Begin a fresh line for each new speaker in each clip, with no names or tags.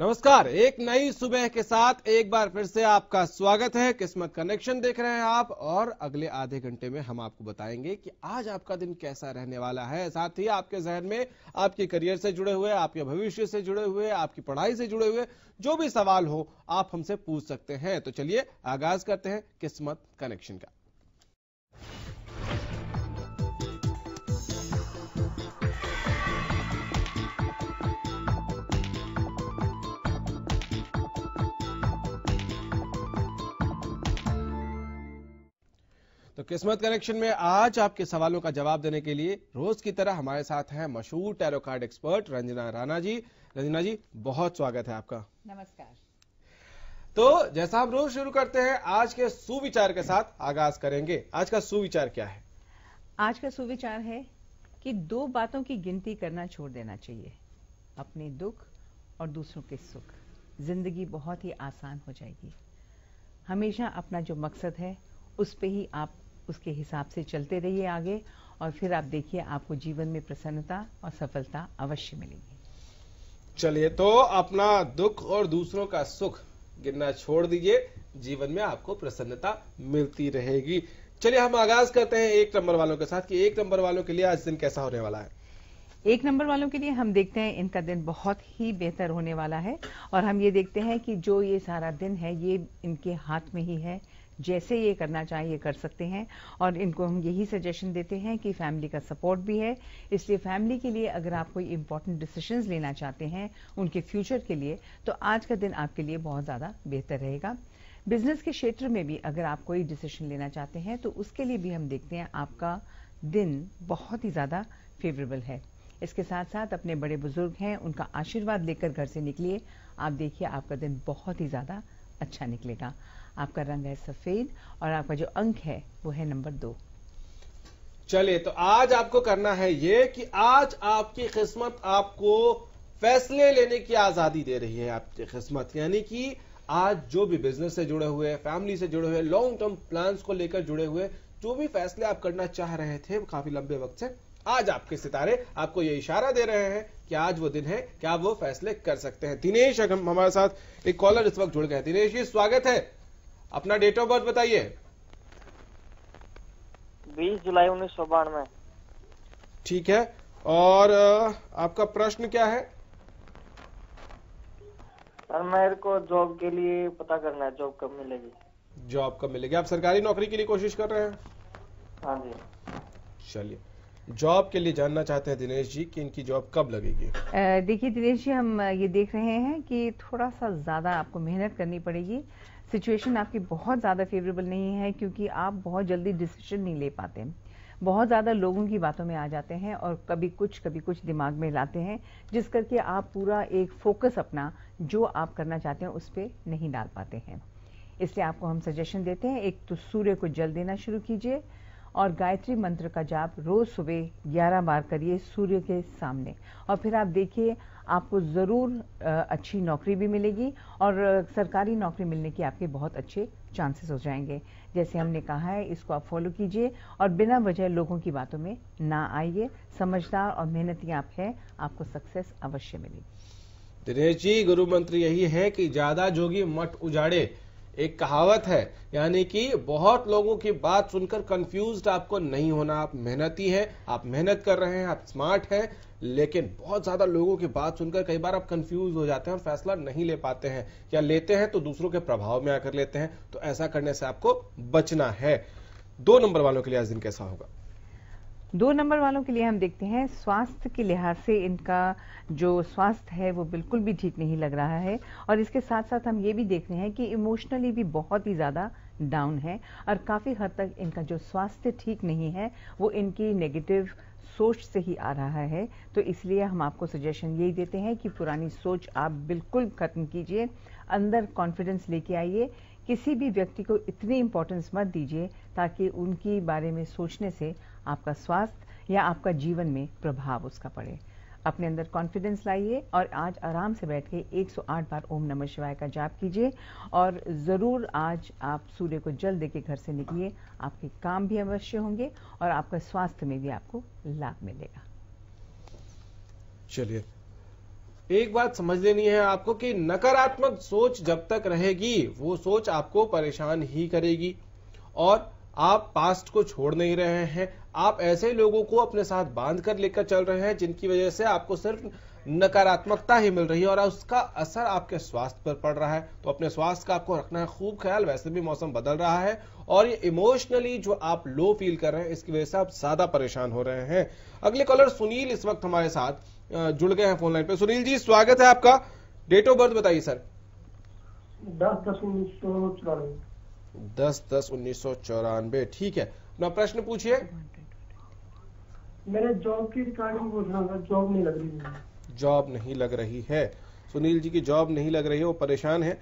नमस्कार एक नई सुबह के साथ एक बार फिर से आपका स्वागत है किस्मत कनेक्शन देख रहे हैं आप और अगले आधे घंटे में हम आपको बताएंगे कि आज आपका दिन कैसा रहने वाला है साथ ही आपके जहन में आपके करियर से जुड़े हुए आपके भविष्य से जुड़े हुए आपकी पढ़ाई से जुड़े हुए जो भी सवाल हो आप हमसे पूछ सकते हैं तो चलिए आगाज करते हैं किस्मत कनेक्शन का तो किस्मत कनेक्शन में आज आपके सवालों का जवाब देने के लिए रोज की तरह हमारे साथ हैं मशहूर tarot card expert Ranjana Rana ji Ranjana ji बहुत स्वागत है आपका नमस्कार तो जैसा हम रोज शुरू करते हैं आज के सुविचार के साथ आगाज करेंगे आज का सुविचार क्या है
आज का सुविचार है कि दो बातों की गिनती करना छोड़ देना चाहिए अपने दुख और दूसरों के सुख जिंदगी बहुत ही आसान हो जाएगी हमेशा अपना जो मकसद है उस पर ही आप उसके हिसाब से चलते रहिए आगे और फिर आप देखिए आपको जीवन में प्रसन्नता और सफलता अवश्य मिलेगी
चलिए तो अपना दुख और दूसरों का सुख गिरना छोड़ दीजिए जीवन में आपको प्रसन्नता मिलती रहेगी चलिए हम आगाज करते हैं एक नंबर वालों के साथ कि एक नंबर वालों के लिए आज दिन कैसा होने वाला है
एक नंबर वालों के लिए हम देखते हैं इनका दिन बहुत ही बेहतर होने वाला है और हम ये देखते हैं कि जो ये सारा दिन है ये इनके हाथ में ही है जैसे ये करना चाहे ये कर सकते हैं और इनको हम यही सजेशन देते हैं कि फैमिली का सपोर्ट भी है इसलिए फैमिली के लिए अगर आप कोई इंपॉर्टेंट डिसीजन लेना चाहते हैं उनके फ्यूचर के लिए तो आज का दिन आपके लिए बहुत ज़्यादा बेहतर रहेगा बिजनेस के क्षेत्र में भी अगर आप कोई डिसीजन लेना चाहते हैं तो उसके लिए भी हम देखते हैं आपका दिन बहुत ही ज़्यादा फेवरेबल है इसके साथ साथ अपने बड़े बुजुर्ग हैं उनका आशीर्वाद लेकर घर से निकलिए आप देखिए आपका दिन बहुत ही ज़्यादा अच्छा निकलेगा आपका रंग है सफ़ेद और आपका जो अंक है वो है नंबर दो
चलिए तो आज आपको करना है ये कि आज आपकी किस्मत आपको फैसले लेने की आज़ादी दे रही है आपकी किस्मत यानी कि आज जो भी बिजनेस से जुड़े हुए फैमिली से जुड़े हुए लॉन्ग टर्म प्लान्स को लेकर जुड़े हुए जो भी फैसले आप करना चाह रहे थे काफी लंबे वक्त से आज आपके सितारे आपको ये इशारा दे रहे हैं कि आज वो दिन है कि आप वो फैसले कर सकते हैं दिनेश हम हमारे साथ एक कॉलर इस वक्त जुड़ गए दिनेश जी स्वागत है अपना डेट ऑफ बर्थ बताइए बीस जुलाई उन्नीस सौ बानवे ठीक है और आपका प्रश्न क्या है
सर मेरे को जॉब के लिए पता करना है जॉब कब मिलेगी
जॉब कब मिलेगी आप सरकारी नौकरी के लिए कोशिश कर रहे हैं
हाँ जी
चलिए जॉब के लिए जानना चाहते हैं दिनेश जी कि इनकी जॉब कब लगेगी
देखिए दिनेश जी हम ये देख रहे हैं कि थोड़ा सा ज़्यादा आपको मेहनत करनी पड़ेगी सिचुएशन आपकी बहुत ज़्यादा फेवरेबल नहीं है क्योंकि आप बहुत जल्दी डिसीजन नहीं ले पाते बहुत ज़्यादा लोगों की बातों में आ जाते हैं और कभी कुछ कभी कुछ दिमाग में लाते हैं जिस करके आप पूरा एक फोकस अपना जो आप करना चाहते हैं उस पर नहीं डाल पाते हैं इसलिए आपको हम सजेशन देते हैं एक तो सूर्य को जल देना शुरू कीजिए और गायत्री मंत्र का जाप रोज सुबह 11 बार करिए सूर्य के सामने और फिर आप देखिए आपको ज़रूर अच्छी नौकरी भी मिलेगी और सरकारी नौकरी मिलने की आपके बहुत अच्छे चांसेस हो जाएंगे जैसे हमने कहा है इसको आप फॉलो कीजिए और बिना वजह लोगों की बातों में ना आइए समझदार और मेहनती आप हैं आपको सक्सेस अवश्य मिलेगी
दिनेश जी गुरु मंत्र यही है कि ज्यादा जोगी मठ उजाड़े एक कहावत है यानी कि बहुत लोगों की बात सुनकर कंफ्यूज आपको नहीं होना आप मेहनती हैं आप मेहनत कर रहे हैं आप स्मार्ट हैं लेकिन बहुत ज्यादा लोगों की बात सुनकर कई बार आप कंफ्यूज हो जाते हैं और फैसला नहीं ले पाते हैं या लेते हैं तो दूसरों के प्रभाव में आकर लेते हैं तो ऐसा करने से आपको बचना है दो नंबर वालों के लिए आज दिन कैसा होगा
दो नंबर वालों के लिए हम देखते हैं स्वास्थ्य के लिहाज से इनका जो स्वास्थ्य है वो बिल्कुल भी ठीक नहीं लग रहा है और इसके साथ साथ हम ये भी देख रहे हैं कि इमोशनली भी बहुत ही ज़्यादा डाउन है और काफ़ी हद तक इनका जो स्वास्थ्य ठीक नहीं है वो इनकी नेगेटिव सोच से ही आ रहा है तो इसलिए हम आपको सजेशन यही देते हैं कि पुरानी सोच आप बिल्कुल ख़त्म कीजिए अंदर कॉन्फिडेंस लेके आइए किसी भी व्यक्ति को इतनी इम्पोर्टेंस मत दीजिए ताकि उनकी बारे में सोचने से आपका स्वास्थ्य या आपका जीवन में प्रभाव उसका पड़े अपने अंदर कॉन्फिडेंस लाइए और आज आराम से बैठ के 108 बार ओम नमः शिवाय का जाप कीजिए और ज़रूर आज आप सूर्य को जल देके घर से निकलिए आपके काम भी अवश्य होंगे और आपका स्वास्थ्य में भी आपको लाभ मिलेगा चलिए
एक बात समझ लेनी है आपको कि नकारात्मक सोच जब तक रहेगी वो सोच आपको परेशान ही करेगी और आप पास्ट को छोड़ नहीं रहे हैं आप ऐसे लोगों को अपने साथ बांध कर लेकर चल रहे हैं जिनकी वजह से आपको सिर्फ नकारात्मकता ही मिल रही है और उसका असर आपके स्वास्थ्य पर पड़ रहा है तो अपने स्वास्थ्य का आपको रखना है खूब ख्याल वैसे भी मौसम बदल रहा है और ये इमोशनली जो आप लो फील कर रहे हैं इसकी वजह से आप ज्यादा परेशान हो रहे हैं अगले कॉलर सुनील इस वक्त हमारे साथ जुड़ गए हैं फोनलाइन पे सुनील जी स्वागत है आपका डेट ऑफ बर्थ बताइए सर दस दस उन्नीस सौ चौरानवे दस दस उन्नीस सौ चौरानवे ठीक है अपना प्रश्न पूछिए
मैंने जॉब की रिकॉर्डिंग बोल रहा था जॉब नहीं लग रही
जॉब नहीं लग रही है सुनील जी की जॉब नहीं लग रही है वो परेशान है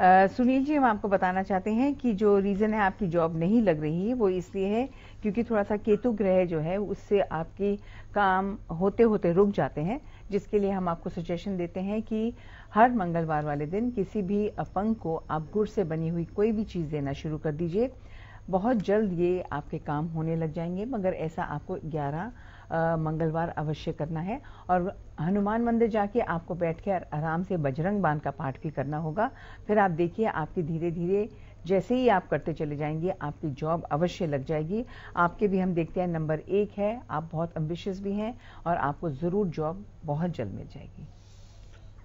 आ, सुनील जी हम आपको बताना चाहते हैं कि जो रीज़न है आपकी जॉब नहीं लग रही है वो इसलिए है क्योंकि थोड़ा सा केतु ग्रह जो है उससे आपकी काम होते होते रुक जाते हैं जिसके लिए हम आपको सजेशन देते हैं कि हर मंगलवार वाले दिन किसी भी अपंग को आप गुड़ से बनी हुई कोई भी चीज़ देना शुरू कर दीजिए बहुत जल्द ये आपके काम होने लग जाएंगे मगर ऐसा आपको 11 मंगलवार अवश्य करना है और हनुमान मंदिर जाके आपको बैठ के आराम से बजरंग बाण का पाठ भी करना होगा फिर आप देखिए आपकी धीरे धीरे जैसे ही आप करते चले जाएंगे आपकी जॉब अवश्य लग जाएगी आपके भी हम देखते हैं नंबर एक है आप बहुत अम्बिशियस भी हैं और आपको ज़रूर जॉब बहुत जल्द मिल जाएगी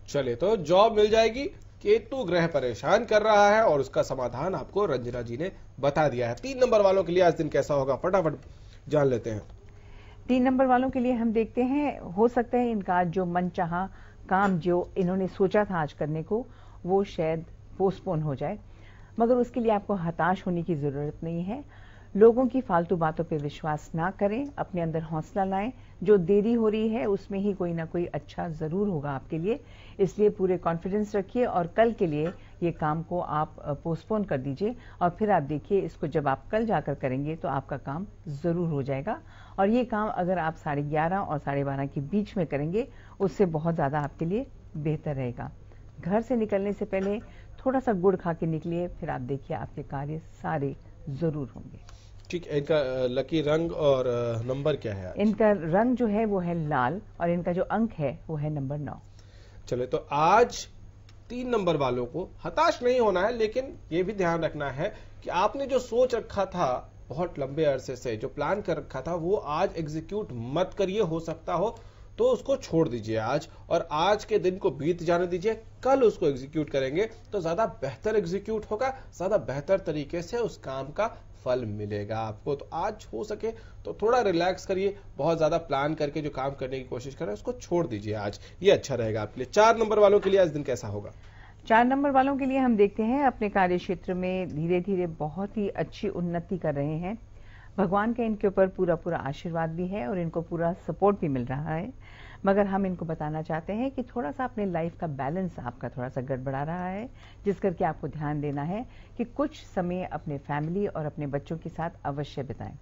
चलिए तो जॉब मिल जाएगी केतु ग्रह परेशान कर रहा है और उसका समाधान आपको रंजना जी ने बता दिया है तीन नंबर वालों के लिए आज दिन कैसा होगा फटाफट जान लेते हैं
तीन नंबर वालों के लिए हम देखते हैं हो सकता है इनका जो मन चाह काम जो इन्होंने सोचा था आज करने को वो शायद पोस्टपोन हो जाए मगर उसके लिए आपको हताश होने की ज़रूरत नहीं है लोगों की फालतू बातों पर विश्वास ना करें अपने अंदर हौसला लाएं जो देरी हो रही है उसमें ही कोई ना कोई अच्छा ज़रूर होगा आपके लिए इसलिए पूरे कॉन्फिडेंस रखिए और कल के लिए ये काम को आप पोस्टपोन कर दीजिए और फिर आप देखिए इसको जब आप कल जाकर करेंगे तो आपका काम ज़रूर हो जाएगा और ये काम अगर आप साढ़े ग्यारह और साढ़े बारह के बीच में करेंगे उससे बहुत ज़्यादा आपके लिए बेहतर रहेगा घर से निकलने से पहले थोड़ा सा गुड़ खा के निकलिए फिर आप देखिए आपके कार्य सारे जरूर होंगे
ठीक है इनका लकी रंग और नंबर क्या है इनका
रंग जो है वो है लाल और इनका जो अंक है वो है नंबर नौ
चले तो आज तीन नंबर वालों को हताश नहीं होना है लेकिन ये भी ध्यान रखना है कि आपने जो सोच रखा था बहुत लंबे अरसे से जो प्लान कर रखा था वो आज एग्जीक्यूट मत करिए हो सकता हो तो उसको छोड़ दीजिए आज और आज के दिन को बीत जाने दीजिए कल उसको एग्जीक्यूट करेंगे तो ज्यादा बेहतर एग्जीक्यूट होगा ज्यादा बेहतर तरीके से उस काम का फल मिलेगा आपको तो आज हो सके तो थोड़ा रिलैक्स करिए बहुत ज्यादा प्लान करके जो काम करने की कोशिश करें उसको छोड़ दीजिए आज ये अच्छा रहेगा आपके लिए चार नंबर वालों के लिए आज दिन कैसा होगा
चार नंबर वालों के लिए हम देखते हैं अपने कार्य क्षेत्र में धीरे धीरे बहुत ही अच्छी उन्नति कर रहे हैं भगवान का इनके ऊपर पूरा पूरा आशीर्वाद भी है और इनको पूरा सपोर्ट भी मिल रहा है मगर हम इनको बताना चाहते हैं कि थोड़ा सा अपने लाइफ का बैलेंस आपका थोड़ा सा गड़बड़ा रहा है जिस करके आपको ध्यान देना है कि कुछ समय अपने फैमिली और अपने बच्चों के साथ अवश्य बिताएं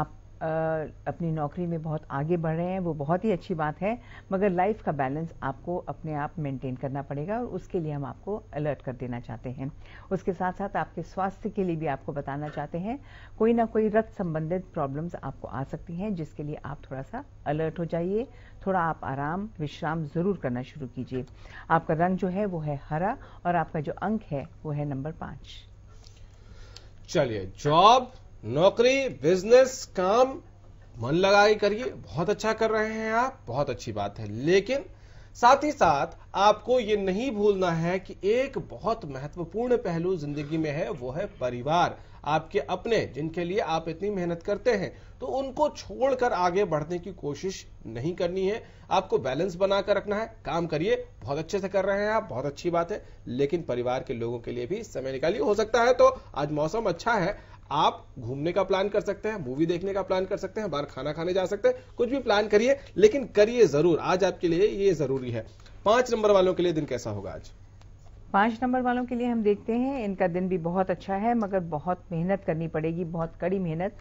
आप अपनी नौकरी में बहुत आगे बढ़ रहे हैं वो बहुत ही अच्छी बात है मगर लाइफ का बैलेंस आपको अपने आप मेंटेन करना पड़ेगा और उसके लिए हम आपको अलर्ट कर देना चाहते हैं उसके साथ साथ आपके स्वास्थ्य के लिए भी आपको बताना चाहते हैं कोई ना कोई रक्त संबंधित प्रॉब्लम्स आपको आ सकती हैं जिसके लिए आप थोड़ा सा अलर्ट हो जाइए थोड़ा आप आराम विश्राम ज़रूर करना शुरू कीजिए आपका रंग जो है वो है हरा और आपका जो अंक है वो है नंबर पांच
चलिए जॉब नौकरी बिजनेस काम मन लगा के करिए बहुत अच्छा कर रहे हैं आप बहुत अच्छी बात है लेकिन साथ ही साथ आपको ये नहीं भूलना है कि एक बहुत महत्वपूर्ण पहलू जिंदगी में है वो है परिवार आपके अपने जिनके लिए आप इतनी मेहनत करते हैं तो उनको छोड़कर आगे बढ़ने की कोशिश नहीं करनी है आपको बैलेंस बनाकर रखना है काम करिए बहुत अच्छे से कर रहे हैं आप बहुत अच्छी बात है लेकिन परिवार के लोगों के लिए भी समय निकालिए हो सकता है तो आज मौसम अच्छा है आप घूमने का प्लान कर सकते हैं मूवी देखने का प्लान कर सकते हैं बाहर खाना खाने जा सकते हैं कुछ भी प्लान करिए लेकिन करिए जरूर आज आपके लिए ये जरूरी है पांच नंबर वालों के लिए दिन कैसा होगा आज
पांच नंबर वालों के लिए हम देखते हैं इनका दिन भी बहुत अच्छा है मगर बहुत मेहनत करनी पड़ेगी बहुत कड़ी मेहनत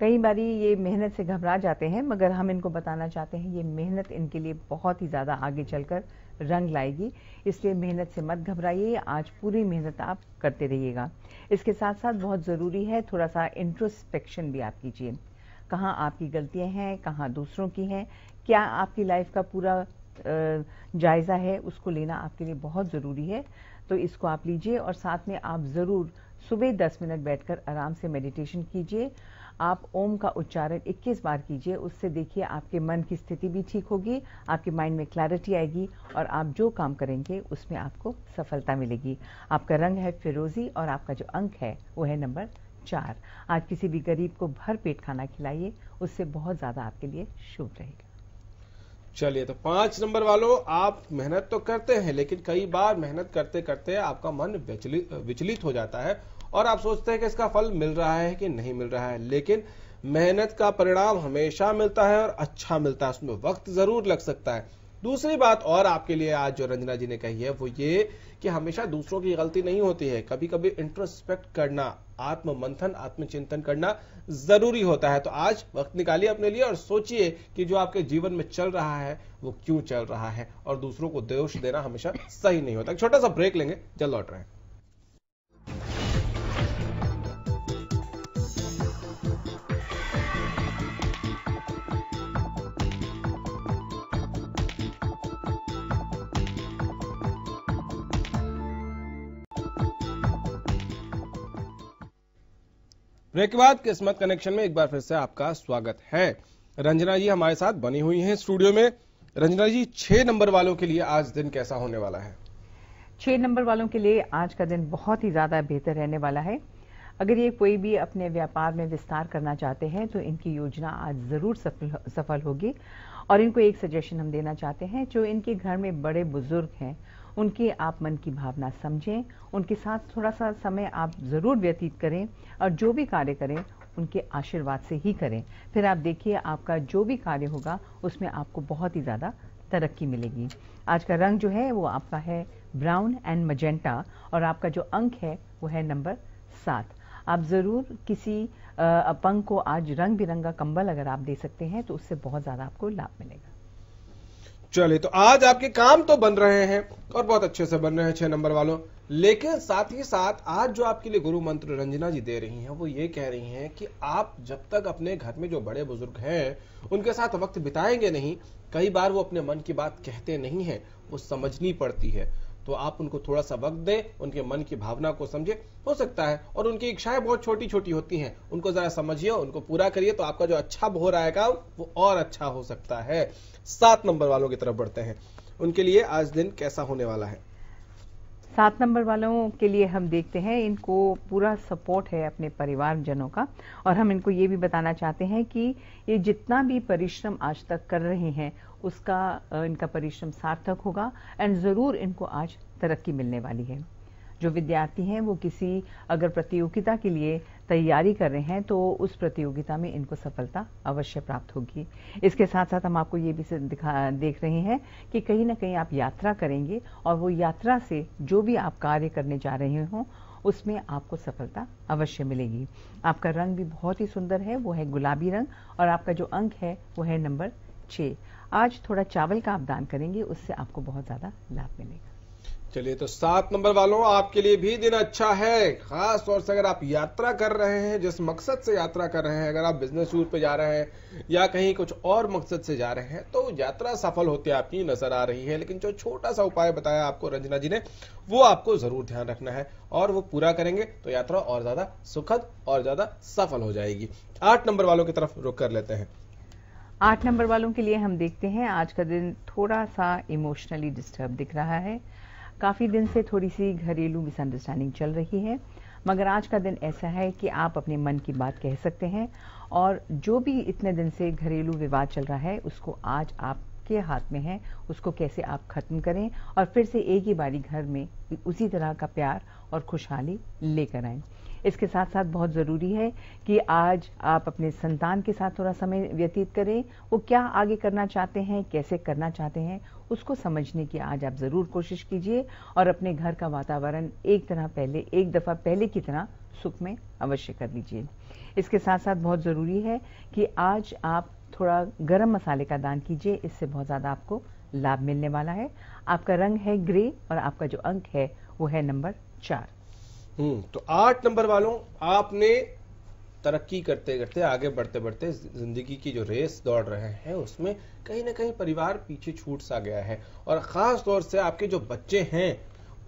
कई बार ये मेहनत से घबरा जाते हैं मगर हम इनको बताना चाहते हैं ये मेहनत इनके लिए बहुत ही ज़्यादा आगे चलकर रंग लाएगी इसलिए मेहनत से मत घबराइए आज पूरी मेहनत आप करते रहिएगा इसके साथ साथ बहुत ज़रूरी है थोड़ा सा इंट्रोस्पेक्शन भी आप कीजिए कहाँ आपकी गलतियाँ हैं कहाँ दूसरों की हैं क्या आपकी लाइफ का पूरा जायज़ा है उसको लेना आपके लिए बहुत ज़रूरी है तो इसको आप लीजिए और साथ में आप ज़रूर सुबह 10 मिनट बैठकर आराम से मेडिटेशन कीजिए आप ओम का उच्चारण 21 बार कीजिए उससे देखिए आपके मन की स्थिति भी ठीक होगी आपके माइंड में क्लैरिटी आएगी और आप जो काम करेंगे उसमें आपको सफलता मिलेगी आपका रंग है फिरोजी और आपका जो अंक है वो है नंबर चार आज किसी भी गरीब को भर पेट खाना खिलाइए उससे बहुत ज्यादा आपके लिए शुभ रहेगा
चलिए तो पांच नंबर वालों आप मेहनत तो करते हैं लेकिन कई बार मेहनत करते करते आपका मन विचलित हो जाता है और आप सोचते हैं कि इसका फल मिल रहा है कि नहीं मिल रहा है लेकिन मेहनत का परिणाम हमेशा मिलता है और अच्छा मिलता है उसमें वक्त जरूर लग सकता है दूसरी बात और आपके लिए आज जो रंजना जी ने कही है वो ये कि हमेशा दूसरों की गलती नहीं होती है कभी कभी इंट्रोस्पेक्ट करना आत्म मंथन आत्मचिंतन करना जरूरी होता है तो आज वक्त निकालिए अपने लिए और सोचिए कि जो आपके जीवन में चल रहा है वो क्यों चल रहा है और दूसरों को दोष देना हमेशा सही नहीं होता छोटा सा ब्रेक लेंगे जल्द लौट रहे हैं ब्रेक के बाद किस्मत कनेक्शन में एक बार फिर से आपका स्वागत है रंजना जी हमारे साथ बनी हुई हैं स्टूडियो में रंजना जी छह नंबर वालों के लिए आज दिन कैसा होने वाला है
छह नंबर वालों के लिए आज का दिन बहुत ही ज्यादा बेहतर रहने वाला है अगर ये कोई भी अपने व्यापार में विस्तार करना चाहते हैं तो इनकी योजना आज जरूर सफल सफल होगी और इनको एक सजेशन हम देना चाहते हैं जो इनके घर में बड़े बुजुर्ग हैं उनके आप मन की भावना समझें उनके साथ थोड़ा सा समय आप ज़रूर व्यतीत करें और जो भी कार्य करें उनके आशीर्वाद से ही करें फिर आप देखिए आपका जो भी कार्य होगा उसमें आपको बहुत ही ज़्यादा तरक्की मिलेगी आज का रंग जो है वो आपका है ब्राउन एंड मजेंटा और आपका जो अंक है वो है नंबर सात आप ज़रूर किसी अपंग को आज रंग बिरंगा कंबल अगर आप दे सकते हैं तो उससे बहुत ज़्यादा आपको लाभ मिलेगा
चले तो आज आपके काम तो बन रहे हैं और बहुत अच्छे से बन रहे हैं छह नंबर वालों लेकिन साथ ही साथ आज जो आपके लिए गुरु मंत्र रंजना जी दे रही हैं वो ये कह रही हैं कि आप जब तक अपने घर में जो बड़े बुजुर्ग हैं उनके साथ वक्त बिताएंगे नहीं कई बार वो अपने मन की बात कहते नहीं है वो समझनी पड़ती है तो आप उनको थोड़ा सा वक्त दें उनके मन की भावना को समझे हो सकता है और उनकी इच्छाएं बहुत छोटी छोटी होती हैं उनको जरा समझिए उनको पूरा करिए तो आपका जो अच्छा भोर आएगा वो और अच्छा हो सकता है सात नंबर वालों की तरफ बढ़ते हैं उनके लिए आज दिन कैसा होने वाला है
सात नंबर वालों के लिए हम देखते हैं इनको पूरा सपोर्ट है अपने परिवार जनों का और हम इनको ये भी बताना चाहते हैं कि ये जितना भी परिश्रम आज तक कर रहे हैं उसका इनका परिश्रम सार्थक होगा एंड ज़रूर इनको आज तरक्की मिलने वाली है जो विद्यार्थी हैं वो किसी अगर प्रतियोगिता के लिए तैयारी कर रहे हैं तो उस प्रतियोगिता में इनको सफलता अवश्य प्राप्त होगी इसके साथ साथ हम आपको ये भी दिखा देख रहे हैं कि कहीं ना कहीं आप यात्रा करेंगे और वो यात्रा से जो भी आप कार्य करने जा रहे हों उसमें आपको सफलता अवश्य मिलेगी आपका रंग भी बहुत ही सुंदर है वो है गुलाबी रंग और आपका जो अंक है वो है नंबर छः आज थोड़ा चावल का आप दान करेंगे उससे आपको बहुत ज्यादा लाभ मिलेगा
चलिए तो सात नंबर वालों आपके लिए भी दिन अच्छा है खास तौर से अगर आप यात्रा कर रहे हैं जिस मकसद से यात्रा कर रहे हैं अगर आप बिजनेस टूर पे जा रहे हैं या कहीं कुछ और मकसद से जा रहे हैं तो यात्रा सफल होती आपकी नजर आ रही है लेकिन जो छोटा सा उपाय बताया आपको रंजना जी ने वो आपको जरूर ध्यान रखना है और वो पूरा करेंगे तो यात्रा और ज्यादा सुखद और ज्यादा सफल हो जाएगी आठ नंबर वालों की तरफ रुक कर लेते हैं
आठ नंबर वालों के लिए हम देखते हैं आज का दिन थोड़ा सा इमोशनली डिस्टर्ब दिख रहा है काफ़ी दिन से थोड़ी सी घरेलू मिसअंडरस्टैंडिंग चल रही है मगर आज का दिन ऐसा है कि आप अपने मन की बात कह सकते हैं और जो भी इतने दिन से घरेलू विवाद चल रहा है उसको आज आपके हाथ में है उसको कैसे आप खत्म करें और फिर से एक ही बारी घर में उसी तरह का प्यार और खुशहाली लेकर आएं इसके साथ साथ बहुत ज़रूरी है कि आज आप अपने संतान के साथ थोड़ा समय व्यतीत करें वो क्या आगे करना चाहते हैं कैसे करना चाहते हैं उसको समझने की आज आप ज़रूर कोशिश कीजिए और अपने घर का वातावरण एक तरह पहले एक दफ़ा पहले की तरह सुख में अवश्य कर लीजिए इसके साथ साथ बहुत ज़रूरी है कि आज आप थोड़ा गर्म मसाले का दान कीजिए इससे बहुत ज़्यादा आपको लाभ मिलने वाला है आपका रंग है ग्रे और आपका जो अंक है वो है नंबर चार हम्म, तो आठ
नंबर वालों आपने तरक्की करते करते आगे बढ़ते बढ़ते जिंदगी की जो रेस दौड़ रहे हैं उसमें कहीं ना कहीं परिवार पीछे छूट सा गया है और खास तौर से आपके जो बच्चे हैं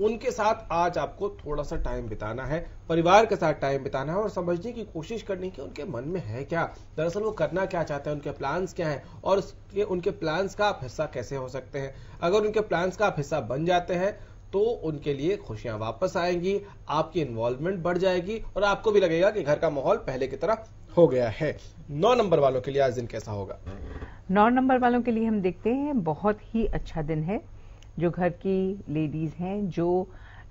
उनके साथ आज आपको थोड़ा सा टाइम बिताना है परिवार के साथ टाइम बिताना है और समझने की कोशिश करनी कि उनके मन में है क्या दरअसल वो करना क्या चाहते हैं उनके प्लान्स क्या हैं और उसके उनके प्लान्स का आप हिस्सा कैसे हो सकते हैं अगर उनके प्लान्स का आप हिस्सा बन जाते हैं तो उनके लिए खुशियां वापस आएंगी आपकी इन्वॉल्वमेंट बढ़ जाएगी और आपको भी लगेगा कि घर का माहौल पहले की तरह
हो गया है
नौ नंबर वालों के लिए आज दिन कैसा होगा
नौ नंबर वालों के लिए हम देखते हैं बहुत ही अच्छा दिन है जो घर की लेडीज हैं जो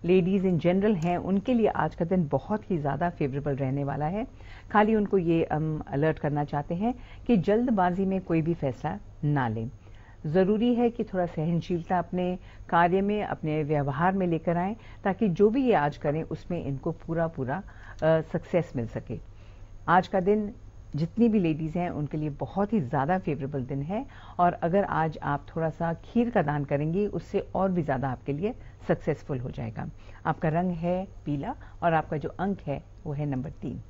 लेडीज इन जनरल हैं उनके लिए आज का दिन बहुत ही ज़्यादा फेवरेबल रहने वाला है खाली उनको ये हम um, अलर्ट करना चाहते हैं कि जल्दबाजी में कोई भी फैसला ना लें ज़रूरी है कि थोड़ा सहनशीलता अपने कार्य में अपने व्यवहार में लेकर आएं ताकि जो भी ये आज करें उसमें इनको पूरा पूरा सक्सेस मिल सके आज का दिन जितनी भी लेडीज़ हैं उनके लिए बहुत ही ज़्यादा फेवरेबल दिन है और अगर आज आप थोड़ा सा खीर का दान करेंगी उससे और भी ज़्यादा आपके लिए सक्सेसफुल हो जाएगा आपका रंग है पीला और आपका जो अंक है वो है नंबर तीन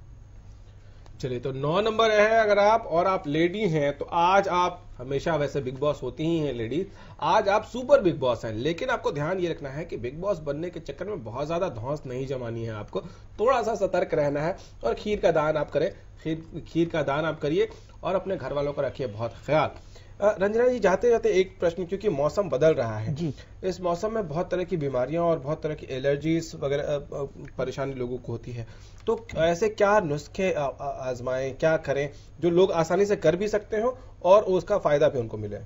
चलिए तो नौ नंबर है अगर आप और आप लेडी हैं तो आज आप हमेशा वैसे बिग बॉस होती ही हैं लेडीज आज आप सुपर बिग बॉस हैं लेकिन आपको ध्यान ये रखना है कि बिग बॉस बनने के चक्कर में बहुत ज्यादा धौस नहीं जमानी है आपको थोड़ा सा सतर्क रहना है और खीर का दान आप करें खीर खीर का दान आप करिए और अपने घर वालों का रखिए बहुत ख्याल रंजना जी जाते जाते एक प्रश्न क्योंकि मौसम बदल रहा है जी इस मौसम में बहुत तरह की बीमारियां और बहुत तरह की एलर्जीज वगैरह परेशानी लोगों को होती है तो ऐसे क्या नुस्खे आजमाएं क्या करें जो लोग आसानी से कर भी सकते हो और उसका फायदा भी उनको मिले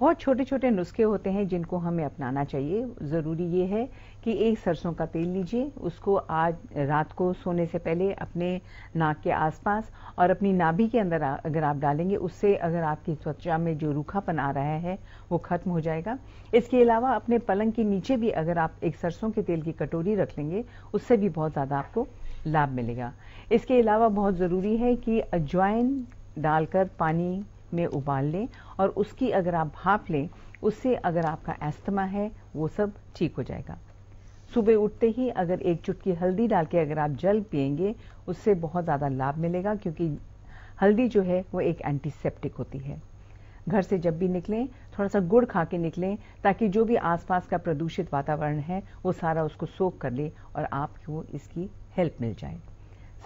बहुत छोटे छोटे नुस्खे होते हैं जिनको हमें अपनाना चाहिए ज़रूरी ये है कि एक सरसों का तेल लीजिए उसको आज रात को सोने से पहले अपने नाक के आसपास और अपनी नाभि के अंदर अगर आप डालेंगे उससे अगर आपकी त्वचा में जो रूखापन आ रहा है वो खत्म हो जाएगा इसके अलावा अपने पलंग के नीचे भी अगर आप एक सरसों के तेल की कटोरी रख लेंगे उससे भी बहुत ज़्यादा आपको लाभ मिलेगा इसके अलावा बहुत ज़रूरी है कि अजवाइन डालकर पानी में उबाल लें और उसकी अगर आप भाप लें उससे अगर आपका एस्थमा है वो सब ठीक हो जाएगा सुबह उठते ही अगर एक चुटकी हल्दी डाल के अगर आप जल पियेंगे उससे बहुत ज़्यादा लाभ मिलेगा क्योंकि हल्दी जो है वो एक एंटीसेप्टिक होती है घर से जब भी निकलें थोड़ा सा गुड़ खा के निकलें ताकि जो भी आसपास का प्रदूषित वातावरण है वो सारा उसको सोख कर ले और आपको इसकी हेल्प मिल जाए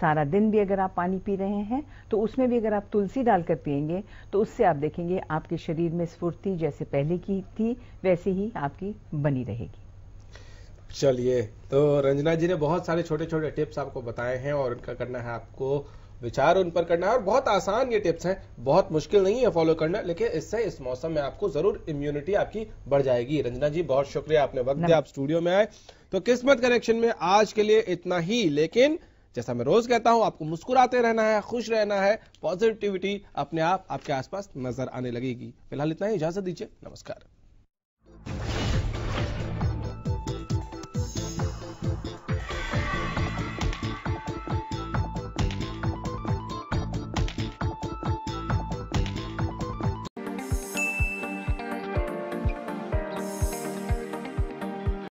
सारा दिन भी अगर आप पानी पी रहे हैं तो उसमें भी अगर आप तुलसी डालकर पियेंगे तो उससे आप देखेंगे आपके शरीर में स्फूर्ति जैसे पहले की थी वैसे ही आपकी बनी रहेगी
चलिए तो रंजना जी ने बहुत सारे छोटे छोटे टिप्स आपको बताए हैं और उनका करना है आपको विचार उन पर करना है और बहुत आसान ये टिप्स हैं बहुत मुश्किल नहीं है फॉलो करना लेकिन इससे इस मौसम में आपको जरूर इम्यूनिटी आपकी बढ़ जाएगी रंजना जी बहुत शुक्रिया आपने वक्त दिया आप स्टूडियो में आए तो किस्मत कनेक्शन में आज के लिए इतना ही लेकिन जैसा मैं रोज कहता हूं आपको मुस्कुराते रहना है खुश रहना है पॉजिटिविटी अपने आप आपके आसपास नजर आने लगेगी फिलहाल इतना ही इजाजत दीजिए नमस्कार